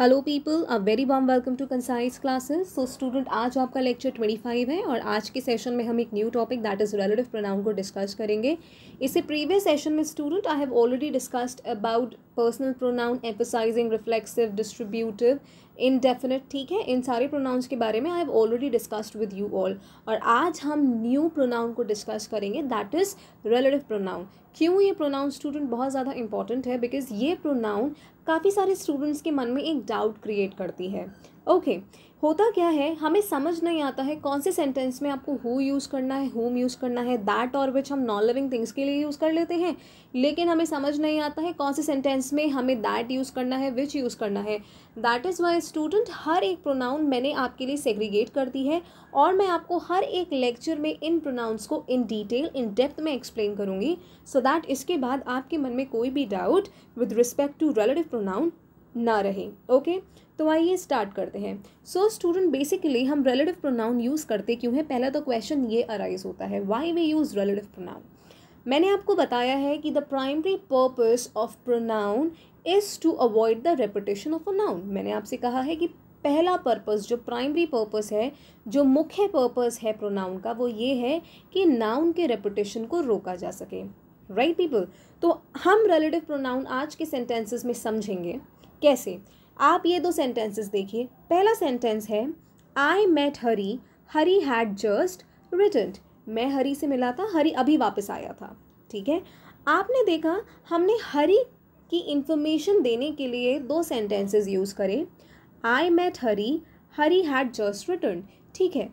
Hello people a very warm welcome to concise classes so student आज आपका lecture twenty five है और आज के सेशन में हम एक new topic that is relative pronoun को डिस्कस करेंगे इससे प्रीवियस सेशन में student I have already discussed about personal pronoun emphasizing reflexive distributive indefinite ठीक है इन सारे प्रोनाउंस के बारे में I have already discussed with you all और आज हम न्यू प्रोनाउन को डिस्कस करेंगे दैट इज़ रिलेटिव प्रोनाउन क्यों ये प्रोनाउन स्टूडेंट बहुत ज़्यादा इंपॉर्टेंट है बिकॉज ये प्रोनाउन काफ़ी सारे स्टूडेंट्स के मन में एक डाउट क्रिएट करती है ओके okay, होता क्या है हमें समझ नहीं आता है कौन से सेंटेंस में आपको हु यूज़ करना है होम यूज़ करना है दैट और विच हम नॉन लिविंग थिंग्स के लिए यूज़ कर लेते हैं लेकिन हमें समझ नहीं आता है कौन से सेंटेंस में हमें दैट यूज़ करना है विच यूज़ करना है दैट इज़ वाई स्टूडेंट हर एक प्रोनाउन मैंने आपके लिए सेग्रीगेट कर दी है और मैं आपको हर एक लेक्चर में इन प्रोनाउंस को इन डिटेल इन डेप्थ में एक्सप्लेन करूँगी सो दैट इसके बाद आपके मन में कोई भी doubt with respect to relative pronoun ना रहे ओके तो आइए स्टार्ट करते हैं सो स्टूडेंट बेसिकली हम रिलेटिव प्रोनाउन यूज़ करते क्यों हैं पहला तो क्वेश्चन ये अराइज होता है why we use relative pronoun मैंने आपको बताया है कि the primary purpose of pronoun is to avoid the repetition of a noun मैंने आपसे कहा है कि पहला पर्पस जो प्राइमरी पर्पस है जो मुख्य पर्पस है प्रोनाउन का वो ये है कि नाउन के रेपिटेशन को रोका जा सके राइट right पीपल तो हम रिलेटिव प्रोनाउन आज के सेंटेंसेस में समझेंगे कैसे आप ये दो सेंटेंसेस देखिए पहला सेंटेंस है I met Hari Hari had just return मैं हरी से मिला था हरी अभी वापस आया था ठीक है आपने देखा हमने हरी की इन्फॉर्मेशन देने के लिए दो सेंटेंसेस यूज़ करे I met Hari Hari had just return ठीक है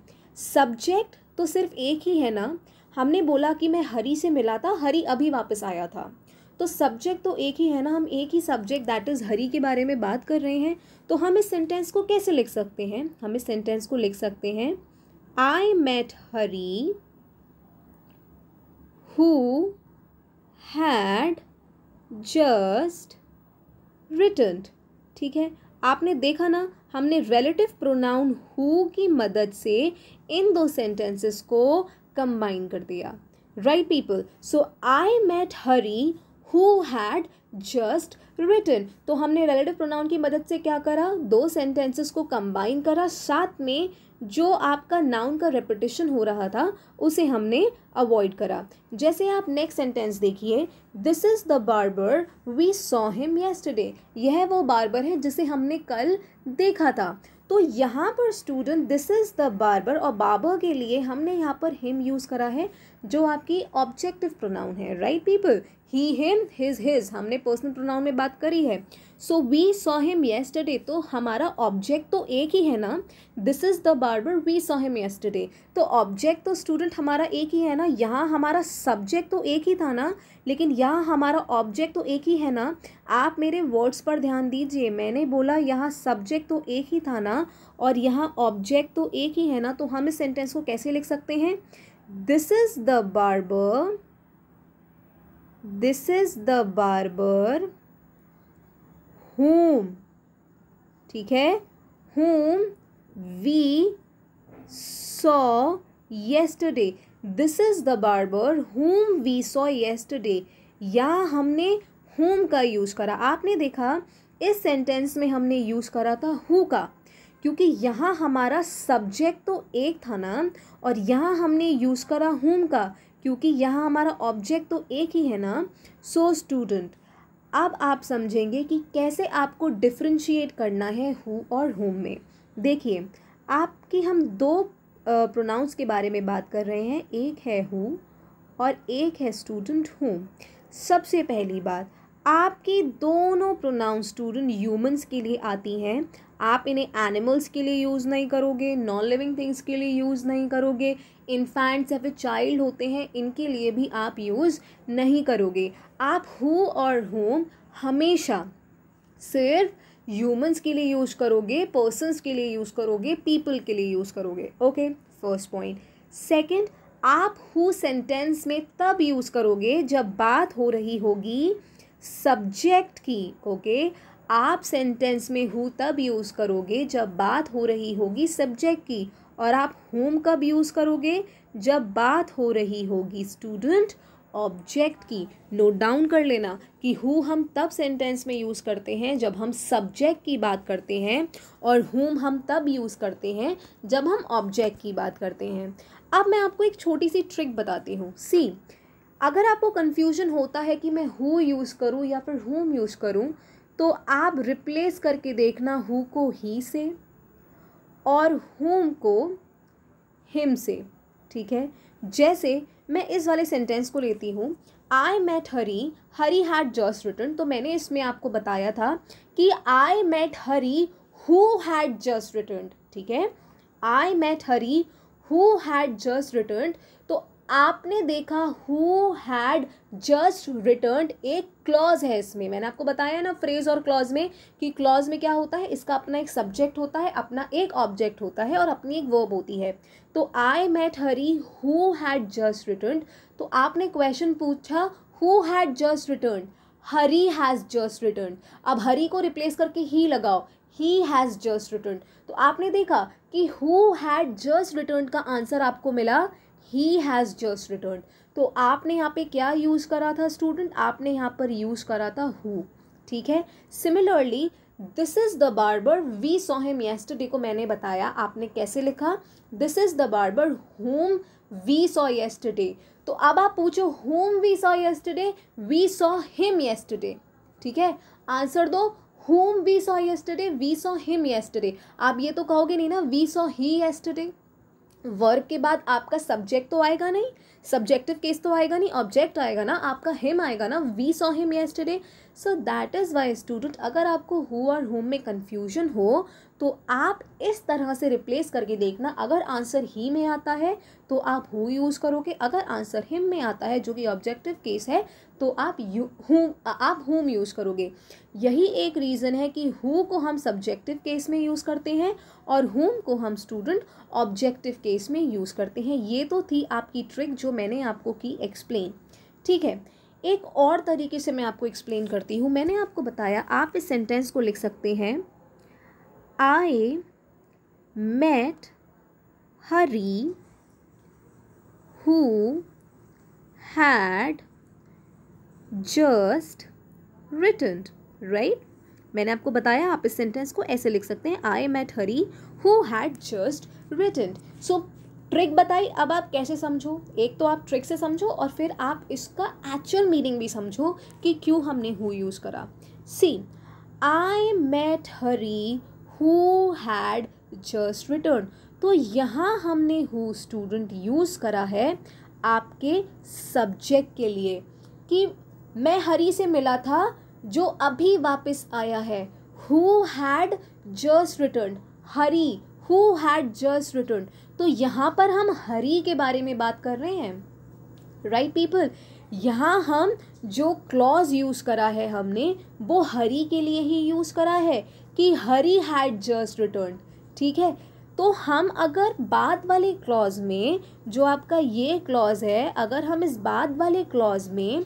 सब्जेक्ट तो सिर्फ एक ही है ना हमने बोला कि मैं हरी से मिला था हरी अभी वापस आया था तो सब्जेक्ट तो एक ही है ना हम एक ही सब्जेक्ट दैट इज़ हरी के बारे में बात कर रहे हैं तो हम इस सेंटेंस को कैसे लिख सकते हैं हम इस सेंटेंस को लिख सकते हैं I met Hari who had just return ठीक है आपने देखा ना हमने रिलेटिव प्रोनाउन हु की मदद से इन दो सेंटेंसेस को कंबाइन कर दिया right people so I met Hari who had just written तो हमने रिलेटिव प्रोनाउन की मदद से क्या करा दो सेंटेंसेस को कंबाइन करा साथ में जो आपका नाउन का रेपिटेशन हो रहा था उसे हमने अवॉइड करा जैसे आप नेक्स्ट सेंटेंस देखिए this is the barber we saw him yesterday यह वो बार्बर है जिसे हमने कल देखा था तो यहाँ पर student this is the barber और बाबर के लिए हमने यहाँ पर हिम यूज़ करा है जो आपकी ऑब्जेक्टिव प्रोनाउन है right right people he him his his हमने पर्सनल प्रोनाउन में बात करी है so we saw him yesterday तो हमारा ऑब्जेक्ट तो एक ही है ना this is the barber we saw him yesterday तो ऑब्जेक्ट तो स्टूडेंट हमारा एक ही है ना यहाँ हमारा सब्जेक्ट तो एक ही था ना लेकिन यहाँ हमारा ऑब्जेक्ट तो एक ही है ना आप मेरे वर्ड्स पर ध्यान दीजिए मैंने बोला यहाँ सब्जेक्ट तो एक ही था ना और यहाँ ऑब्जेक्ट तो एक ही है ना तो हम इस सेंटेंस को कैसे लिख सकते हैं this is the barber this is the barber whom ठीक है whom we saw yesterday this is the barber whom we saw yesterday या हमने whom का यूज़ करा आपने देखा इस सेंटेंस में हमने यूज़ करा था who का क्योंकि यहाँ हमारा सब्जेक्ट तो एक था ना और यहाँ हमने यूज़ करा whom का क्योंकि यहाँ हमारा ऑब्जेक्ट तो एक ही है ना सो so स्टूडेंट अब आप समझेंगे कि कैसे आपको डिफ्रेंशिएट करना है हु और होम में देखिए आपकी हम दो प्रोनाउंस के बारे में बात कर रहे हैं एक है हु और एक है स्टूडेंट होम सबसे पहली बात आपकी दोनों प्रोनाउंस स्टूडेंट ह्यूमंस के लिए आती हैं आप इन्हें एनिमल्स के लिए यूज़ नहीं करोगे नॉन लिविंग थिंग्स के लिए यूज़ नहीं करोगे इन्फेंट्स या फिर चाइल्ड होते हैं इनके लिए भी आप यूज़ नहीं करोगे आप हु और होम हमेशा सिर्फ ह्यूमंस के लिए यूज़ करोगे पर्सनस के लिए यूज़ करोगे पीपल के लिए यूज़ करोगे ओके फर्स्ट पॉइंट सेकेंड आप हु सेंटेंस में तब यूज़ करोगे जब बात हो रही होगी सब्जेक्ट की ओके okay? आप सेंटेंस में हु तब यूज़ करोगे जब बात हो रही होगी सब्जेक्ट की और आप होम कब यूज़ करोगे जब बात हो रही होगी स्टूडेंट ऑब्जेक्ट की नोट डाउन कर लेना कि हु हम तब सेंटेंस में यूज़ करते हैं जब हम सब्जेक्ट की बात करते हैं और हुम हम तब यूज़ करते हैं जब हम ऑब्जेक्ट की बात करते हैं अब मैं आपको एक छोटी सी ट्रिक बताती हूँ सी अगर आपको कन्फ्यूजन होता है कि मैं हु यूज़ करूँ या फिर हुम यूज़ करूँ तो आप रिप्लेस करके देखना हु को ही से और हुम को हिम से ठीक है जैसे मैं इस वाले सेंटेंस को लेती हूँ I met Hari Hari had just return तो मैंने इसमें आपको बताया था कि I met Hari who had just return ठीक है I met Hari who had just return तो आपने देखा हु हैड जस्ट रिटर्न एक क्लॉज है इसमें मैंने आपको बताया ना फ्रेज और क्लॉज में कि क्लॉज में क्या होता है इसका अपना एक सब्जेक्ट होता है अपना एक ऑब्जेक्ट होता है और अपनी एक वर्ब होती है तो I met Hari who had just return तो आपने क्वेश्चन पूछा who had just return Hari has just return अब हरी को रिप्लेस करके ही लगाओ ही हैज़ जस्ट रिटर्न तो आपने देखा कि हु हैड जस्ट रिटर्न का आंसर आपको मिला ही हैज़ जस्ट रिटर्न तो आपने यहाँ पे क्या यूज़ करा था स्टूडेंट आपने यहाँ पर यूज़ करा था हु ठीक है similarly this is the barber we saw him yesterday को मैंने बताया आपने कैसे लिखा this is the barber whom we saw yesterday तो अब आप पूछो whom we saw yesterday we saw him yesterday ठीक है आंसर दो whom we saw yesterday we saw him yesterday आप ये तो कहोगे नहीं ना we saw he yesterday work के बाद आपका सब्जेक्ट तो आएगा नहीं सब्जेक्टिव केस तो आएगा नहीं ऑब्जेक्ट तो आएगा ना आपका हिम आएगा ना we saw him yesterday so that is why student अगर आपको हु और होम में कन्फ्यूजन हो तो आप इस तरह से रिप्लेस करके देखना अगर आंसर ही में आता है तो आप हु यूज़ करोगे अगर आंसर हिम में आता है जो कि ऑब्जेक्टिव केस है तो आप यू हूम आप हुम यूज़ करोगे यही एक रीज़न है कि हु को हम सब्जेक्टिव केस में यूज़ करते हैं और हुम को हम स्टूडेंट ऑब्जेक्टिव केस में यूज़ करते हैं ये तो थी आपकी ट्रिक जो मैंने आपको की एक्सप्लेन ठीक है एक और तरीके से मैं आपको एक्सप्लेन करती हूँ मैंने आपको बताया आप इस सेंटेंस को लिख सकते हैं I met Hari who had just written right मैंने आपको बताया आप इस सेंटेंस को ऐसे लिख सकते हैं I met Hari who had just written so trick बताई अब आप कैसे समझो एक तो आप ट्रिक से समझो और फिर आप इसका एक्चुअल मीनिंग भी समझो कि क्यों हमने हु यूज़ करा see I met Hari who had just return तो यहाँ हमने हु स्टूडेंट यूज़ करा है आपके सब्जेक्ट के लिए कि मैं हरी से मिला था जो अभी वापस आया है who had just return Hari who had just return तो यहाँ पर हम हरी के बारे में बात कर रहे हैं राइट पीपल यहाँ हम जो क्लॉज यूज़ करा है हमने वो हरी के लिए ही यूज़ करा है कि हरी हैड जस्ट रिटर्न ठीक है तो हम अगर बाद वाले क्लॉज में जो आपका ये क्लॉज है अगर हम इस बाद वाले क्लॉज में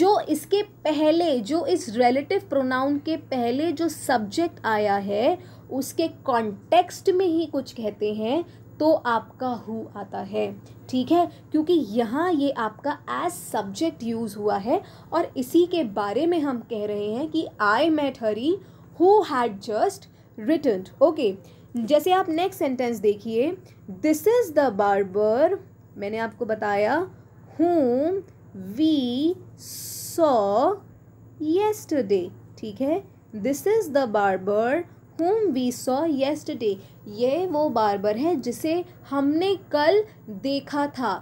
जो इसके पहले जो इस रिलेटिव प्रोनाउन के पहले जो सब्जेक्ट आया है उसके कॉन्टेक्स्ट में ही कुछ कहते हैं तो आपका हु आता है ठीक है क्योंकि यहाँ ये आपका एज सब्जेक्ट यूज़ हुआ है और इसी के बारे में हम कह रहे हैं कि I met Hari who had just return okay जैसे आप नेक्स्ट सेंटेंस देखिए दिस इज़ द बार्बर मैंने आपको बताया हूम वी सॉ येस्टरडे ठीक है this is the barber whom we saw yesterday ये वो बार्बर है जिसे हमने कल देखा था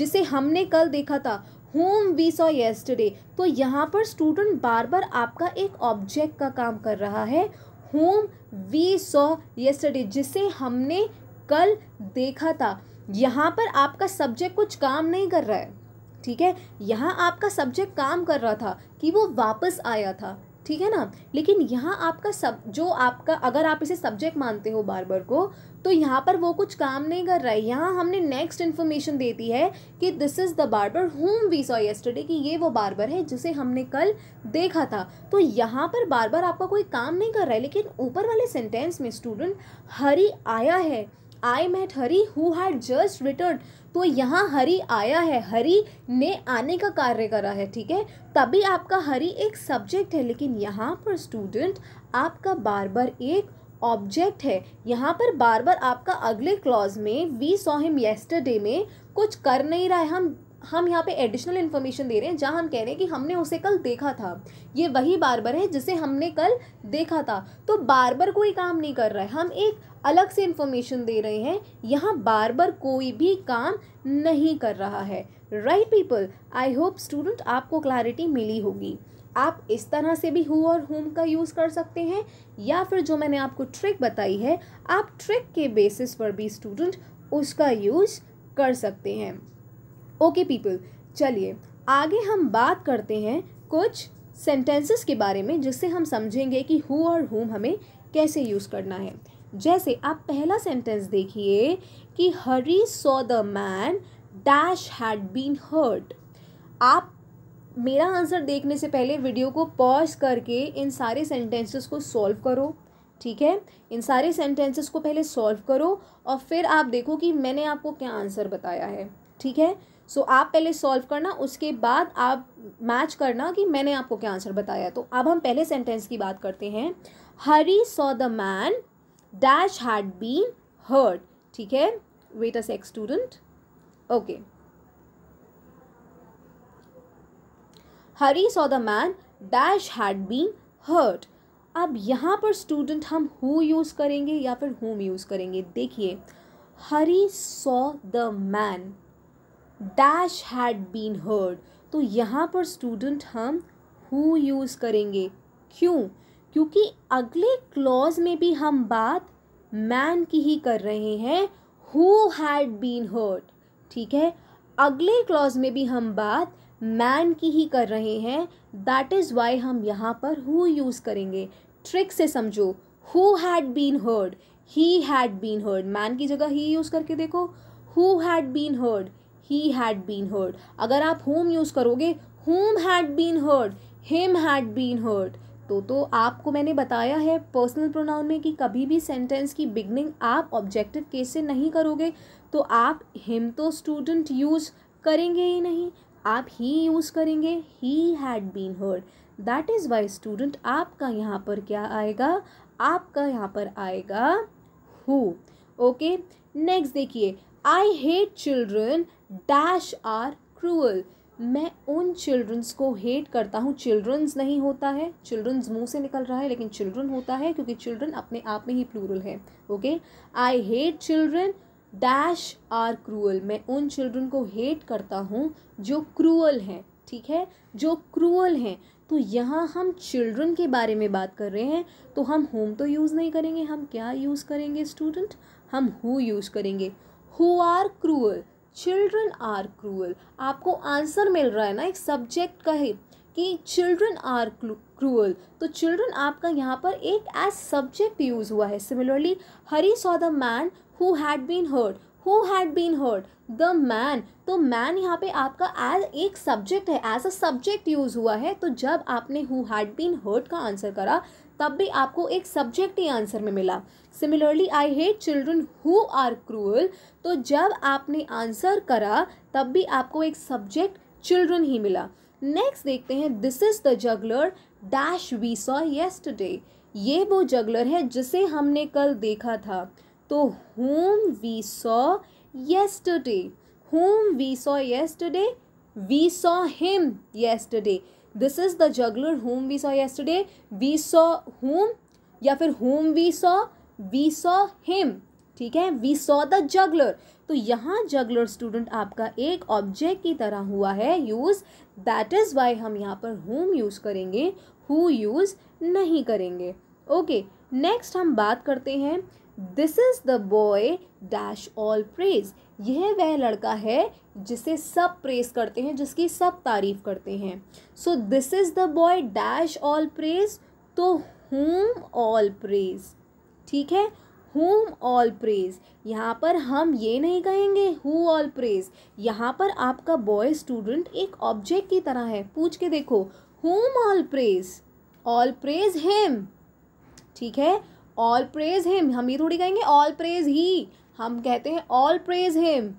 जिसे हमने कल देखा था होम वी सॉ येस्टरडे तो यहाँ पर स्टूडेंट बार बार आपका एक ऑब्जेक्ट का काम कर रहा है होम वी सॉ येस्टरडे जिसे हमने कल देखा था यहाँ पर आपका सब्जेक्ट कुछ काम नहीं कर रहा है ठीक है यहाँ आपका सब्जेक्ट काम कर रहा था कि वो वापस आया था ठीक है ना लेकिन यहाँ आपका सब जो आपका अगर आप इसे सब्जेक्ट मानते हो बार बार को तो यहाँ पर वो कुछ काम नहीं कर रहा है यहाँ हमने नेक्स्ट इन्फॉर्मेशन देती है कि this is the barber whom we saw yesterday कि ये वो बार्बर है जिसे हमने कल देखा था तो यहाँ पर बार बार आपका कोई काम नहीं कर रहा है लेकिन ऊपर वाले सेंटेंस में स्टूडेंट हरी आया है I met Hari who had just return तो यहाँ हरि आया है हरि ने आने का कार्य करा है ठीक है तभी आपका हरि एक सब्जेक्ट है लेकिन यहाँ पर स्टूडेंट आपका बार बार एक ऑब्जेक्ट है यहाँ पर बार बार आपका अगले क्लॉज में वी सॉ हिम येस्टरडे में कुछ कर नहीं रहा है हम हम यहाँ पे एडिशनल इन्फॉर्मेशन दे रहे हैं जहाँ हम कह रहे हैं कि हमने उसे कल देखा था ये वही बारबर है जिसे हमने कल देखा था तो बारबर कोई काम नहीं कर रहा है हम एक अलग से इन्फॉर्मेशन दे रहे हैं यहाँ बारबर कोई भी काम नहीं कर रहा है right people I hope student आपको क्लैरिटी मिली होगी आप इस तरह से भी हु और हुम का यूज़ कर सकते हैं या फिर जो मैंने आपको ट्रिक बताई है आप ट्रिक के बेसिस पर भी स्टूडेंट उसका यूज कर सकते हैं ओके पीपल चलिए आगे हम बात करते हैं कुछ सेंटेंसेस के बारे में जिससे हम समझेंगे कि हु और हुम हमें कैसे यूज़ करना है जैसे आप पहला सेंटेंस देखिए कि Hari saw the man dash had been hurt आप मेरा आंसर देखने से पहले वीडियो को पॉज करके इन सारे सेंटेंसेस को सॉल्व करो ठीक है इन सारे सेंटेंसेस को पहले सॉल्व करो और फिर आप देखो कि मैंने आपको क्या आंसर बताया है ठीक है सो so, आप पहले सॉल्व करना उसके बाद आप मैच करना कि मैंने आपको क्या आंसर बताया तो अब हम पहले सेंटेंस की बात करते हैं Hari saw the man dash had been heard ठीक है वेट अस एक्स student okay Hari saw the man dash had been hurt अब यहाँ पर स्टूडेंट हम हु यूज़ करेंगे या फिर हुम यूज़ करेंगे देखिए Hari saw the man dash had been heard तो यहाँ पर स्टूडेंट हम हु यूज़ करेंगे क्यों क्योंकि अगले क्लॉज में भी हम बात मैन की ही कर रहे हैं हु हैड बीन हर्ड ठीक है अगले क्लॉज में भी हम बात मैन की ही कर रहे हैं दैट इज़ वाई हम यहाँ पर हु यूज़ करेंगे ट्रिक से समझो who had been heard he had been heard man की जगह ही यूज़ करके देखो who had been heard he had been heard अगर आप होम यूज़ करोगे whom had been heard him had been heard तो तो आपको मैंने बताया है पर्सनल प्रोनाउन में कि कभी भी सेंटेंस की बिगनिंग आप ऑब्जेक्टिव केस से नहीं करोगे तो आप हिम तो स्टूडेंट यूज़ करेंगे ही नहीं आप ही यूज़ करेंगे he had been heard that is why student आपका यहाँ पर क्या आएगा आपका यहाँ पर आएगा हु ओके नेक्स्ट देखिए I hate children dash are cruel मैं उन चिल्ड्रंस को हेट करता हूँ चिल्ड्रंस नहीं होता है चिल्ड्रंस मुंह से निकल रहा है लेकिन चिल्ड्रन होता है क्योंकि चिल्ड्रन अपने आप में ही प्लूरल है okay I hate children dash are cruel मैं उन चिल्ड्रन को हेट करता हूँ जो क्रूअल हैं ठीक है जो क्रूअल हैं तो यहाँ हम चिल्ड्रन के बारे में बात कर रहे हैं तो हम होम तो यूज़ नहीं करेंगे हम क्या यूज़ करेंगे स्टूडेंट हम हु यूज़ करेंगे who are cruel children are cruel आपको आंसर मिल रहा है ना एक सब्जेक्ट का है कि चिल्ड्रन आर क्रूअल तो चिल्ड्रन आपका यहाँ पर एक एज सब्जेक्ट यूज़ हुआ है similarly Hari saw the man who had been heard who had been heard the man तो मैन यहाँ पे आपका एज एक सब्जेक्ट है एज अ सब्जेक्ट यूज़ हुआ है तो जब आपने हु हैड बीन हर्ड का आंसर करा तब भी आपको एक सब्जेक्ट ही आंसर में मिला similarly I hate children who are cruel तो जब आपने आंसर करा तब भी आपको एक सब्जेक्ट चिल्ड्रन ही मिला नेक्स्ट देखते हैं this is the juggler dash we saw day ये वो जगलर है जिसे हमने कल देखा था तो whom we saw day whom we saw day we saw him day this is the juggler whom we saw yesterday we saw whom या फिर whom we saw we saw him ठीक है वी सॉ द जगलर तो यहाँ juggler student आपका एक object की तरह हुआ है यूज़ दैट इज़ वाई हम यहाँ पर होम यूज़ करेंगे हु यूज़ नहीं करेंगे ओके okay, नेक्स्ट हम बात करते हैं this is the boy dash all praise यह वह लड़का है जिसे सब प्रेस करते हैं जिसकी सब तारीफ़ करते हैं so this is the boy dash all praise तो होम ऑल प्रेज ठीक है होम ऑल प्रेज यहाँ पर हम ये नहीं कहेंगे हु ऑल प्रेज यहाँ पर आपका बॉय स्टूडेंट एक ऑब्जेक्ट की तरह है पूछ के देखो whom all praise all praise him ठीक है ऑल प्रेज हिम हम ये थोड़ी कहेंगे ऑल प्रेज ही हम कहते हैं ऑल प्रेज हिम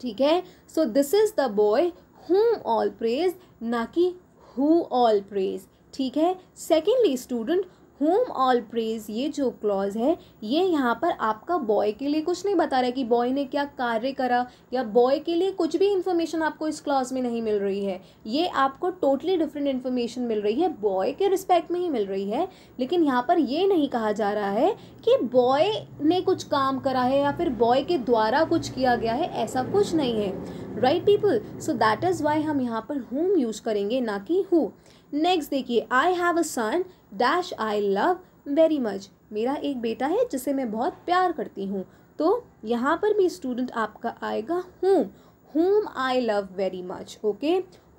ठीक है so this is the boy whom all praise ना कि हु ऑल प्रेज ठीक है secondly student whom all praise ये जो क्लॉज है ये यहाँ पर आपका बॉय के लिए कुछ नहीं बता रहा कि बॉय ने क्या कार्य करा या बॉय के लिए कुछ भी इन्फॉर्मेशन आपको इस क्लॉज में नहीं मिल रही है ये आपको टोटली डिफरेंट इन्फॉर्मेशन मिल रही है बॉय के रिस्पेक्ट में ही मिल रही है लेकिन यहाँ पर ये नहीं कहा जा रहा है कि बॉय ने कुछ काम करा है या फिर बॉय के द्वारा कुछ किया गया है ऐसा कुछ नहीं है right people so that is why हम यहाँ पर होम यूज़ करेंगे ना कि हु नेक्स्ट देखिए I have a son dash I love very much मेरा एक बेटा है जिसे मैं बहुत प्यार करती हूँ तो यहाँ पर भी स्टूडेंट आपका आएगा whom whom I love very much okay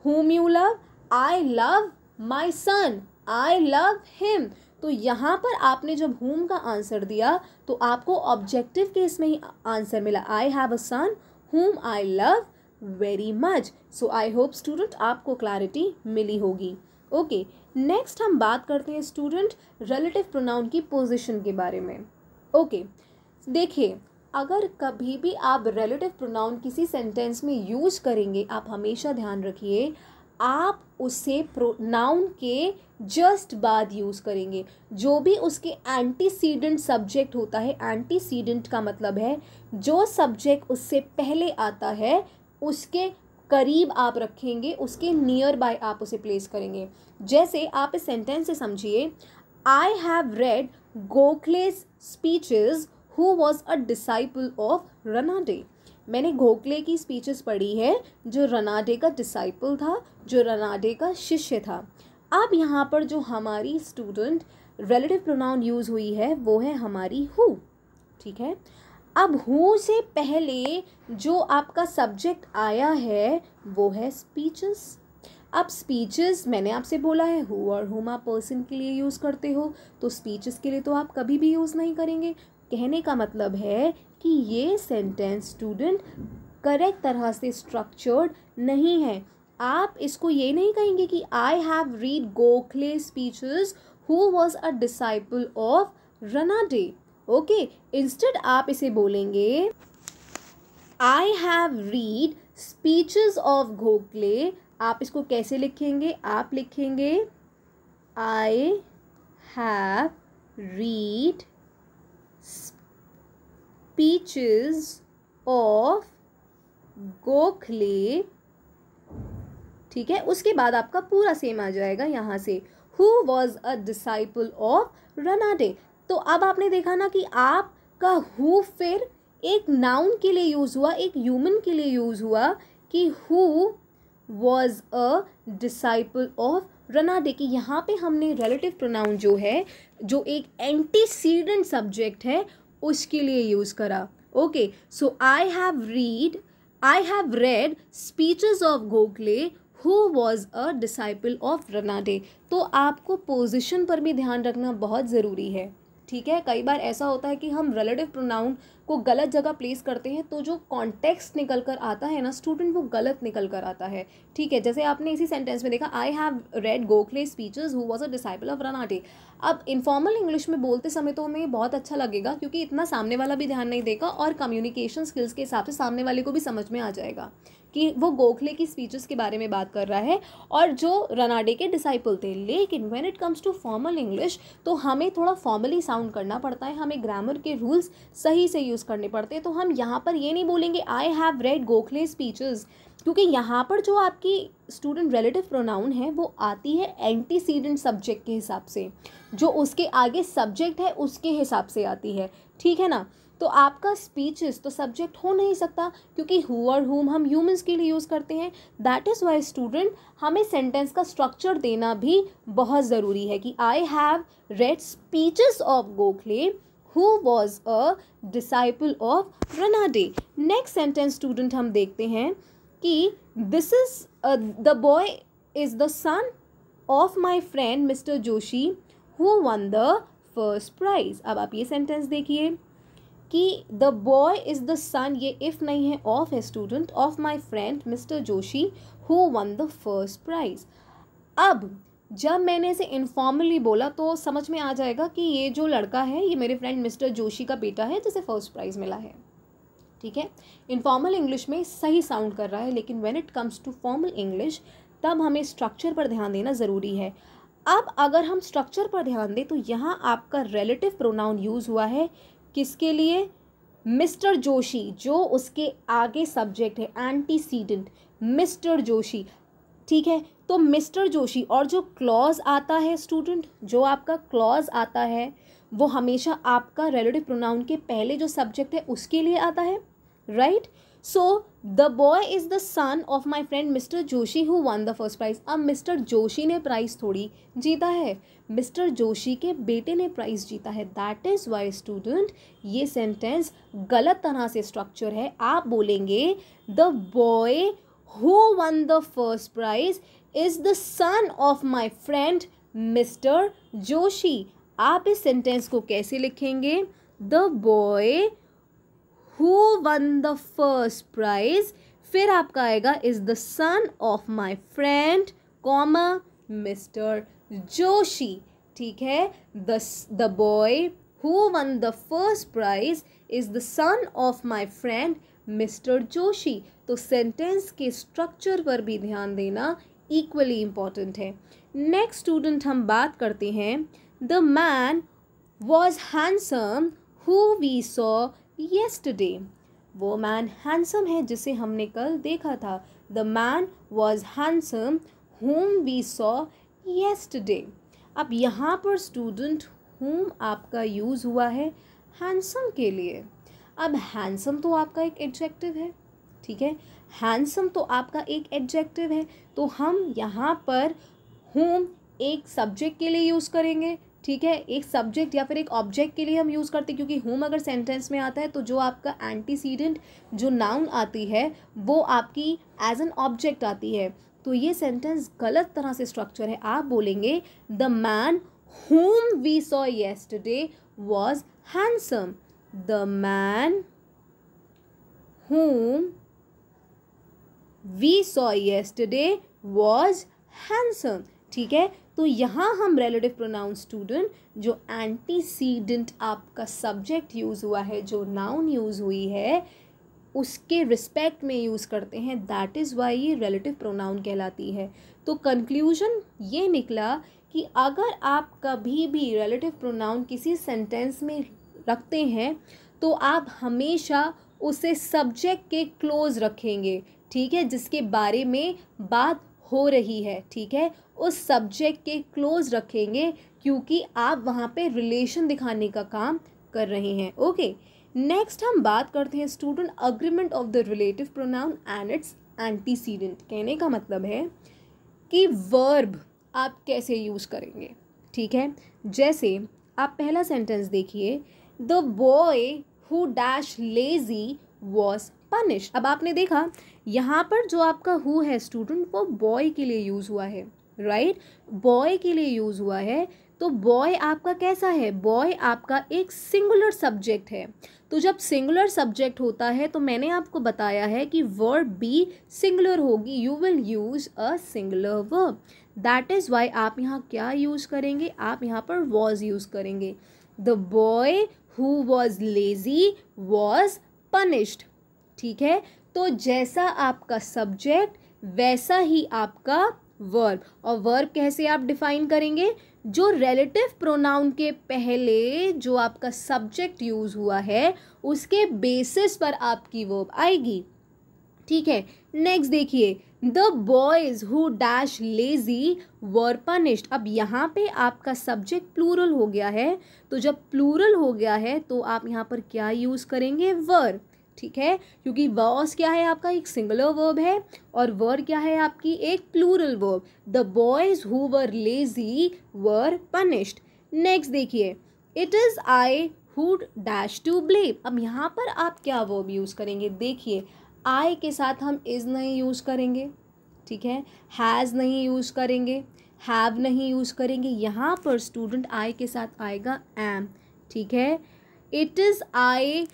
whom you love I love my son I love him तो यहाँ पर आपने जब होम का आंसर दिया तो आपको ऑब्जेक्टिव केस में ही आंसर मिला I have a son whom I love very much so I hope student आपको क्लैरिटी मिली होगी ओके नेक्स्ट हम बात करते हैं स्टूडेंट रिलेटिव प्रोनाउन की पोजीशन के बारे में ओके okay, देखिए अगर कभी भी आप रिलेटिव प्रोनाउन किसी सेंटेंस में यूज करेंगे आप हमेशा ध्यान रखिए आप उसे प्रोनाउन के जस्ट बाद यूज़ करेंगे जो भी उसके एंटीसीडेंट सब्जेक्ट होता है एंटीसीडेंट का मतलब है जो सब्जेक्ट उससे पहले आता है उसके करीब आप रखेंगे उसके नियर बाय आप उसे प्लेस करेंगे जैसे आप इस सेंटेंस से समझिए I have read Gokhale's speeches who was a disciple of Ranade मैंने गोखले की स्पीचेस पढ़ी है जो रनाडे का डिसाइपल था जो रनाडे का शिष्य था अब यहाँ पर जो हमारी स्टूडेंट रिलेटिव प्रोनाउन यूज़ हुई है वो है हमारी हु ठीक है अब हूँ से पहले जो आपका सब्जेक्ट आया है वो है स्पीचेस अब स्पीचेस मैंने आपसे बोला है हु और हुम आप पर्सन के लिए यूज़ करते हो तो स्पीचेस के लिए तो आप कभी भी यूज़ नहीं करेंगे कहने का मतलब है कि ये सेंटेंस स्टूडेंट करेक्ट तरह से स्ट्रक्चर्ड नहीं है आप इसको ये नहीं कहेंगे कि I have read Gokhale speeches who was a disciple of Ranade okay instead आप इसे बोलेंगे I have read speeches of Gokhale आप इसको कैसे लिखेंगे आप लिखेंगे I have read speeches of Gokhale ठीक है उसके बाद आपका पूरा सेम आ जाएगा यहाँ से who was a disciple of Ranade तो अब आपने देखा ना कि आप का हु फिर एक नाउन के लिए यूज़ हुआ एक ह्यूमन के लिए यूज़ हुआ कि who was a disciple of Ranade कि यहाँ पे हमने रिलेटिव प्रोनाउन जो है जो एक एंटीसीडेंट सब्जेक्ट है उसके लिए यूज़ करा okay so I have read I have read speeches of Gokhale who was a disciple of Ranade तो आपको पोजिशन पर भी ध्यान रखना बहुत ज़रूरी है ठीक है कई बार ऐसा होता है कि हम रिलेटिव प्रोनाउन को गलत जगह प्लेस करते हैं तो जो कॉन्टेक्स्ट निकल कर आता है ना स्टूडेंट वो गलत निकल कर आता है ठीक है जैसे आपने इसी सेंटेंस में देखा I have read Gokhale speeches who was a disciple of Ranade अब इन्फॉर्मल इंग्लिश में बोलते समय तो हमें बहुत अच्छा लगेगा क्योंकि इतना सामने वाला भी ध्यान नहीं देगा और कम्युनिकेशन स्किल्स के हिसाब से सामने वाले को भी समझ में आ जाएगा कि वो गोखले की स्पीचेस के बारे में बात कर रहा है और जो रनाडे के डिसाइपल थे लेकिन when it comes to formal English तो हमें थोड़ा फॉर्मली साउंड करना पड़ता है हमें ग्रामर के रूल्स सही से यूज़ करने पड़ते हैं तो हम यहाँ पर ये नहीं बोलेंगे I have read Gokhale speeches क्योंकि यहाँ पर जो आपकी स्टूडेंट रिलेटिव प्रोनाउन है वो आती है एंटीसीडेंट सब्जेक्ट के हिसाब से जो उसके आगे सब्जेक्ट है उसके हिसाब से आती है ठीक है ना तो आपका स्पीचेस तो सब्जेक्ट हो नहीं सकता क्योंकि हु और हुम हम ह्यूमंस के लिए यूज़ करते हैं दैट इज़ वाई स्टूडेंट हमें सेंटेंस का स्ट्रक्चर देना भी बहुत ज़रूरी है कि I have read speeches of Gokhale who was a disciple of Ranade next sentence student हम देखते हैं कि this is the boy is the son of my friend mister Joshi who won the first prize अब आप ये सेंटेंस देखिए कि the boy is the son ये इफ़ नहीं है of A student of my friend mister Joshi who won the first prize अब जब मैंने इसे इनफॉर्मली बोला तो समझ में आ जाएगा कि ये जो लड़का है ये मेरे फ्रेंड मिस्टर जोशी का बेटा है जिसे फर्स्ट प्राइज़ मिला है ठीक है इनफॉर्मल इंग्लिश में सही साउंड कर रहा है लेकिन when it comes to formal English तब हमें स्ट्रक्चर पर ध्यान देना ज़रूरी है अब अगर हम स्ट्रक्चर पर ध्यान दें तो यहाँ आपका रिलेटिव प्रोनाउन यूज़ हुआ है किसके लिए मिस्टर जोशी जो उसके आगे सब्जेक्ट है एंटीसीडेंट मिस्टर जोशी ठीक है तो मिस्टर जोशी और जो क्लॉज आता है स्टूडेंट जो आपका क्लॉज आता है वो हमेशा आपका रेलेटिव प्रोनाउन के पहले जो सब्जेक्ट है उसके लिए आता है right so the boy is the son of my friend mister Joshi who won the first prize अब मिस्टर जोशी ने प्राइज़ थोड़ी जीता है मिस्टर जोशी के बेटे ने प्राइज़ जीता है दैट इज़ वाई स्टूडेंट ये सेंटेंस गलत तरह से स्ट्रक्चर है आप बोलेंगे the boy who won the first prize is the son of my friend mister Joshi आप इस सेंटेंस को कैसे लिखेंगे the boy who won the first prize फिर आपका आएगा is the son of my friend comma mister Joshi ठीक है the the boy who won the first prize is the son of my friend mister Joshi तो sentence के structure पर भी ध्यान देना इक्वली इम्पॉर्टेंट है नेक्स्ट स्टूडेंट हम बात करते हैं the man was handsome who we saw yesterday. वो मैन हैंडसम है जिसे हमने कल देखा था the man was handsome whom we saw yesterday अब यहाँ पर स्टूडेंट होम आपका यूज़ हुआ है हैंडसम के लिए अब हैंडसम तो आपका एक एडजेक्टिव है ठीक है हैंडसम तो आपका एक एडजेक्टिव है तो हम यहाँ पर होम एक सब्जेक्ट के लिए यूज़ करेंगे ठीक है एक सब्जेक्ट या फिर एक ऑब्जेक्ट के लिए हम यूज़ करते हैं क्योंकि होम अगर सेंटेंस में आता है तो जो आपका एंटीसीडेंट जो नाउन आती है वो आपकी एज एन ऑब्जेक्ट आती है तो ये सेंटेंस गलत तरह से स्ट्रक्चर है आप बोलेंगे the man whom we saw yesterday was handsome the man whom we saw yesterday was handsome ठीक है तो यहाँ हम रेलेटिव प्रोनाउन स्टूडेंट जो एंटीसीडेंट आपका सब्जेक्ट यूज़ हुआ है जो नाउन यूज़ हुई है उसके रिस्पेक्ट में यूज़ करते हैं दैट इज़ वाई ये रिलेटिव प्रोनाउन कहलाती है तो कंक्लूजन ये निकला कि अगर आप कभी भी रिलेटिव प्रोनाउन किसी सेंटेंस में रखते हैं तो आप हमेशा उसे सब्जेक्ट के क्लोज रखेंगे ठीक है जिसके बारे में बात हो रही है ठीक है उस सब्जेक्ट के क्लोज रखेंगे क्योंकि आप वहाँ पे रिलेशन दिखाने का काम कर रहे हैं ओके नेक्स्ट हम बात करते हैं student agreement of the relative pronoun and its antecedent कहने का मतलब है कि वर्ब आप कैसे यूज़ करेंगे ठीक है जैसे आप पहला सेंटेंस देखिए the boy who dash lazy was punish अब आपने देखा यहाँ पर जो आपका हु है स्टूडेंट वो बॉय के लिए यूज़ हुआ है राइट right? बॉय के लिए यूज़ हुआ है तो बॉय आपका कैसा है बॉय आपका एक सिंगुलर सब्जेक्ट है तो जब सिंगुलर सब्जेक्ट होता है तो मैंने आपको बताया है कि वर्ब बी सिंगुलर होगी you will use a singular verb that is why आप यहाँ क्या यूज़ करेंगे आप यहाँ पर वॉज यूज़ करेंगे the boy who was lazy was punished ठीक है तो जैसा आपका सब्जेक्ट वैसा ही आपका वर्ब और वर्ब कैसे आप डिफाइन करेंगे जो रिलेटिव प्रोनाउन के पहले जो आपका सब्जेक्ट यूज़ हुआ है उसके बेसिस पर आपकी वर्ब आएगी ठीक है नेक्स्ट देखिए the boys who dash lazy were punished अब यहाँ पे आपका सब्जेक्ट प्लूरल हो गया है तो जब प्लूरल हो गया है तो आप यहाँ पर क्या यूज़ करेंगे वर्ब ठीक है क्योंकि वॉस क्या है आपका एक सिंगुलर वर्ब है और वर क्या है आपकी एक plural verb the boys who were lazy were punished next देखिए it is I who dash to blame अब यहाँ पर आप क्या वर्ब यूज़ करेंगे देखिए आई के साथ हम इज़ नहीं यूज़ करेंगे ठीक है हैज़ नहीं यूज़ करेंगे हैव नहीं यूज़ करेंगे यहाँ पर स्टूडेंट आई के साथ आएगा एम ठीक है it is I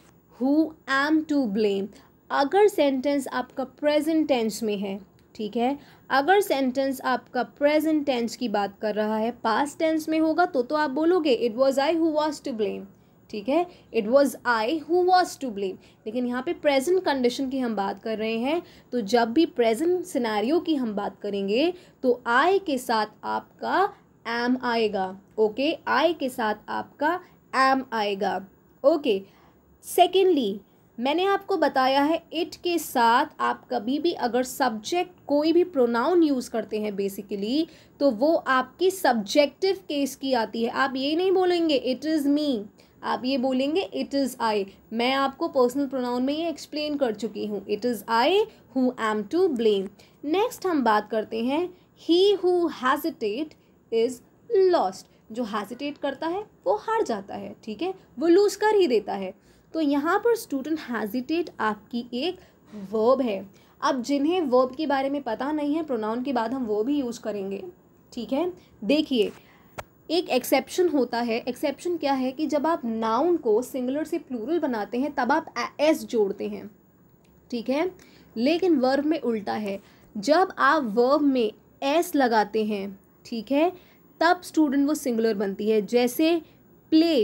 who am to blame अगर सेंटेंस आपका प्रेजेंट टेंस में है ठीक है अगर सेंटेंस आपका प्रेजेंट टेंस की बात कर रहा है पास्ट टेंस में होगा तो तो आप बोलोगे it was I who was to blame ठीक है it was I who was to blame लेकिन यहाँ पे प्रेजेंट कंडीशन की हम बात कर रहे हैं तो जब भी प्रेजेंट सिनेरियो की हम बात करेंगे तो आई के साथ आपका एम आएगा ओके आई के साथ आपका एम आएगा ओके सेकेंडली मैंने आपको बताया है इट के साथ आप कभी भी अगर सब्जेक्ट कोई भी प्रोनाउन यूज़ करते हैं बेसिकली तो वो आपकी सब्जेक्टिव केस की आती है आप ये नहीं बोलेंगे इट इज़ मी आप ये बोलेंगे इट इज़ आई मैं आपको पर्सनल प्रोनाउन में ये एक्सप्लेन कर चुकी हूँ it is I who am to blame next हम बात करते हैं he who hesitate is lost जो हैजिटेट करता है वो हार जाता है ठीक है वो लूज़ कर ही देता है तो यहाँ पर स्टूडेंट हैजिटेट आपकी एक वर्ब है अब जिन्हें वर्ब के बारे में पता नहीं है प्रोनाउन के बाद हम वो भी यूज़ करेंगे ठीक है देखिए एक एक्सेप्शन होता है एक्सेप्शन क्या है कि जब आप नाउन को सिंगुलर से प्लूरल बनाते हैं तब आप एस जोड़ते हैं ठीक है लेकिन वर्ब में उल्टा है जब आप वर्ब में एस लगाते हैं ठीक है तब स्टूडेंट वो सिंगुलर बनती है जैसे प्ले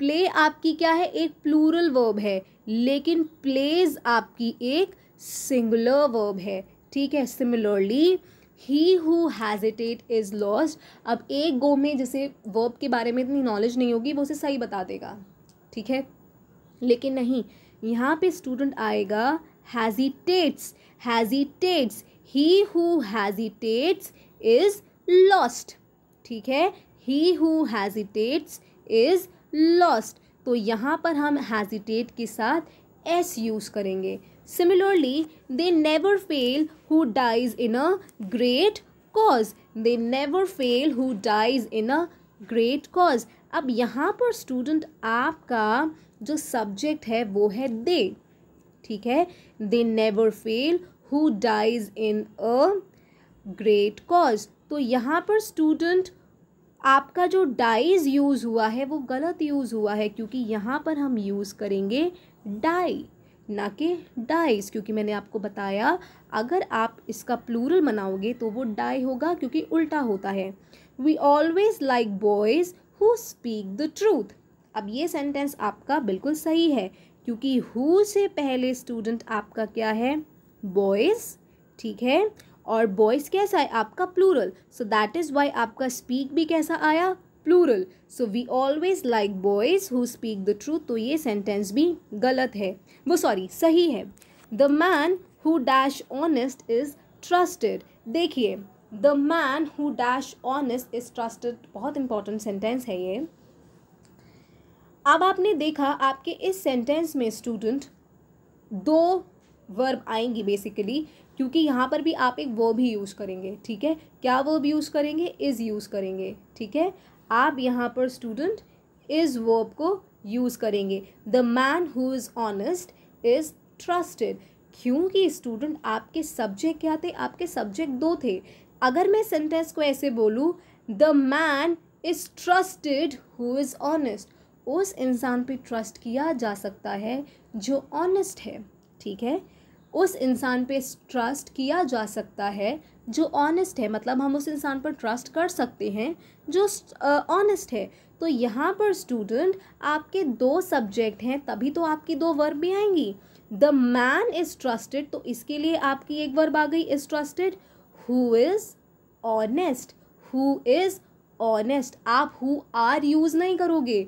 प्ले आपकी क्या है एक प्लूरल वर्ब है लेकिन प्लेज आपकी एक सिंगुलर वर्ब है ठीक है similarly he who hesitate is lost अब एक गो में जैसे वर्ब के बारे में इतनी नॉलेज नहीं होगी वो उसे सही बता देगा ठीक है लेकिन नहीं यहाँ पे स्टूडेंट आएगा hesitates hesitates he who hesitates is lost ठीक है he who hesitates is lost तो यहाँ पर हम हैजिटेट के साथ एस यूज़ करेंगे similarly they never fail who dies in a great cause they never fail who dies in a great cause अब यहाँ पर स्टूडेंट आपका जो सब्जेक्ट है वो है दे ठीक है they never fail who dies in a great cause तो यहाँ पर स्टूडेंट आपका जो डाइज यूज़ हुआ है वो गलत यूज़ हुआ है क्योंकि यहाँ पर हम यूज़ करेंगे डाई ना कि डाइज क्योंकि मैंने आपको बताया अगर आप इसका प्लूरल बनाओगे तो वो डाई होगा क्योंकि उल्टा होता है we always like boys who speak the truth अब ये सेंटेंस आपका बिल्कुल सही है क्योंकि हु से पहले स्टूडेंट आपका क्या है बॉयज़ ठीक है और बॉयज़ कैसा है आपका plural so that is why आपका स्पीक भी कैसा आया plural so we always like boys who speak the truth तो ये सेंटेंस भी गलत है वो सॉरी सही है the man who dash honest is trusted देखिए the man who dash honest is trusted बहुत इंपॉर्टेंट सेंटेंस है ये अब आपने देखा आपके इस सेंटेंस में स्टूडेंट दो वर्ब आएंगी बेसिकली क्योंकि यहाँ पर भी आप एक वर्ब ही यूज़ करेंगे ठीक है क्या वर्ब यूज़ करेंगे इज़ यूज़ करेंगे ठीक है आप यहाँ पर स्टूडेंट इज़ वर्ब को यूज़ करेंगे the man who is honest is trusted क्योंकि स्टूडेंट आपके सब्जेक्ट क्या थे आपके सब्जेक्ट दो थे अगर मैं सेंटेंस को ऐसे बोलूँ the man is trusted who is honest उस इंसान पे ट्रस्ट किया जा सकता है जो ऑनेस्ट है ठीक है उस इंसान पे ट्रस्ट किया जा सकता है जो ऑनेस्ट है मतलब हम उस इंसान पर ट्रस्ट कर सकते हैं जो ऑनेस्ट है तो यहाँ पर स्टूडेंट आपके दो सब्जेक्ट हैं तभी तो आपकी दो वर्ब भी आएंगी द मैन इज़ ट्रस्टेड तो इसके लिए आपकी एक वर्ब आ गई is trusted who is honest who is honest आप हु आर यूज़ नहीं करोगे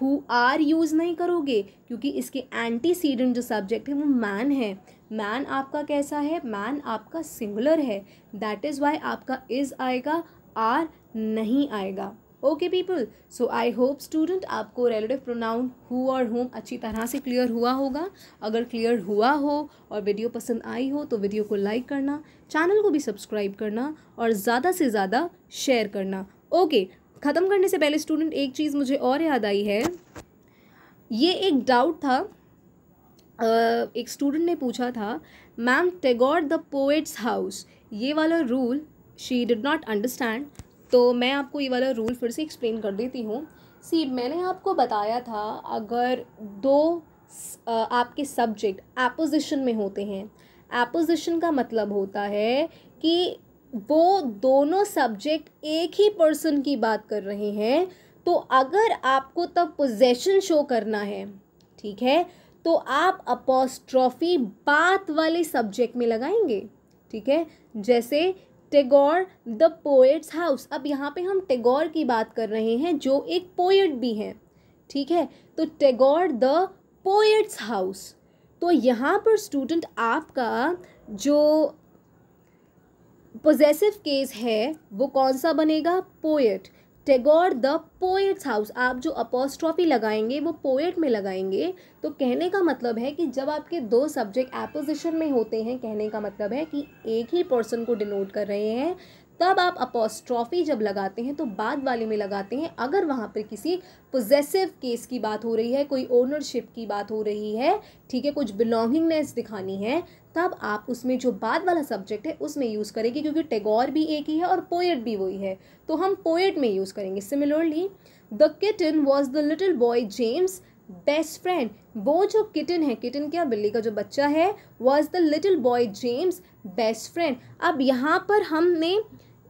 हु आर यूज़ नहीं करोगे क्योंकि इसके एंटीसीडेंट जो सब्जेक्ट है वो मैन है मैन आपका कैसा है मैन आपका सिंगुलर है दैट इज़ वाई आपका इज़ आएगा आर नहीं आएगा okay people so I hope student आपको रेलेटिव प्रोनाउन हु और होम अच्छी तरह से क्लियर हुआ होगा अगर क्लियर हुआ हो और वीडियो पसंद आई हो तो वीडियो को लाइक करना चैनल को भी सब्सक्राइब करना और ज़्यादा से ज़्यादा शेयर करना ओके okay, ख़त्म करने से पहले स्टूडेंट एक चीज़ मुझे और याद आई है ये एक डाउट था एक स्टूडेंट ने पूछा था ma'am Tagore the poet's house ये वाला rule she did not understand तो मैं आपको ये वाला रूल फिर से एक्सप्लेन कर देती हूँ सी मैंने आपको बताया था अगर दो आपके सब्जेक्ट एपोजिशन में होते हैं एपोजिशन का मतलब होता है कि वो दोनों सब्जेक्ट एक ही पर्सन की बात कर रहे हैं तो अगर आपको तब पोजेशन शो करना है ठीक है तो आप अपोस्ट्रॉफी बात वाले सब्जेक्ट में लगाएंगे ठीक है जैसे टेगोर द पोएट्स हाउस अब यहाँ पे हम टेगोर की बात कर रहे हैं जो एक पोएट भी हैं ठीक है तो टेगोर द पोएट्स हाउस तो यहाँ पर स्टूडेंट आपका जो पोजेसिव केस है वो कौन सा बनेगा poet Tagore the poet's house आप जो अपोस्ट्रॉफी लगाएंगे वो पोएट में लगाएंगे तो कहने का मतलब है कि जब आपके दो सब्जेक्ट एपोजिशन में होते हैं कहने का मतलब है कि एक ही पर्सन को डिनोट कर रहे हैं तब आप अपोस्ट्रॉफी जब लगाते हैं तो बाद वाले में लगाते हैं अगर वहाँ पर किसी पोजेसिव केस की बात हो रही है कोई ओनरशिप की बात हो रही है ठीक है कुछ बिलोंगिंगनेस दिखानी है तब आप उसमें जो बाद वाला सब्जेक्ट है उसमें यूज़ करेंगे क्योंकि टेगोर भी एक ही है और पोएट भी वही है तो हम पोएट में यूज़ करेंगे similarly the kitten was the little boy James best friend वो जो किटन है किटन क्या बिल्ली का जो बच्चा है was the little boy James best friend अब यहाँ पर हमने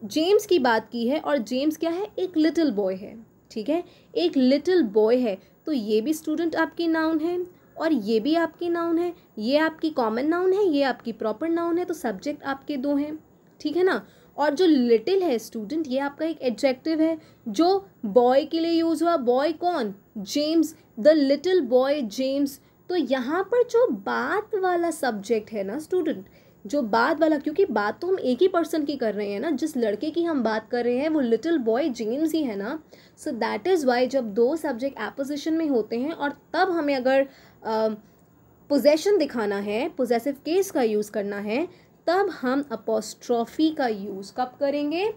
जेम्स की बात की है और जेम्स क्या है एक लिटिल बॉय है ठीक है एक लिटिल बॉय है तो ये भी स्टूडेंट आपकी नाउन है और ये भी आपकी नाउन है ये आपकी कॉमन नाउन है ये आपकी प्रॉपर नाउन है तो सब्जेक्ट आपके दो हैं ठीक है ना और जो लिटिल है स्टूडेंट ये आपका एक एडजेक्टिव है जो बॉय के लिए यूज़ हुआ बॉय कौन James the little boy James तो यहाँ पर जो बात वाला सब्जेक्ट है ना स्टूडेंट जो बात वाला क्योंकि बात तो हम एक ही पर्सन की कर रहे हैं ना जिस लड़के की हम बात कर रहे हैं वो लिटिल बॉय जेम्स ही है ना सो दैट इज़ वाई जब दो सब्जेक्ट एपोजिशन में होते हैं और तब हमें अगर पोजेशन दिखाना है पोजेसिव केस का यूज़ करना है तब हम अपोस्ट्रॉफी का यूज़ कब करेंगे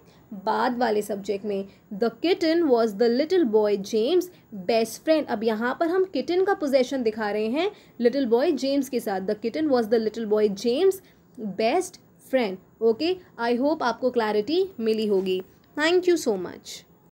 बाद वाले सब्जेक्ट में the kitten was the little boy James best friend अब यहाँ पर हम किटन का पोजेशन दिखा रहे हैं लिटिल बॉय जेम्स के साथ the kitten was the little boy James best friend okay I hope आपको क्लैरिटी मिली होगी थैंक यू सो मच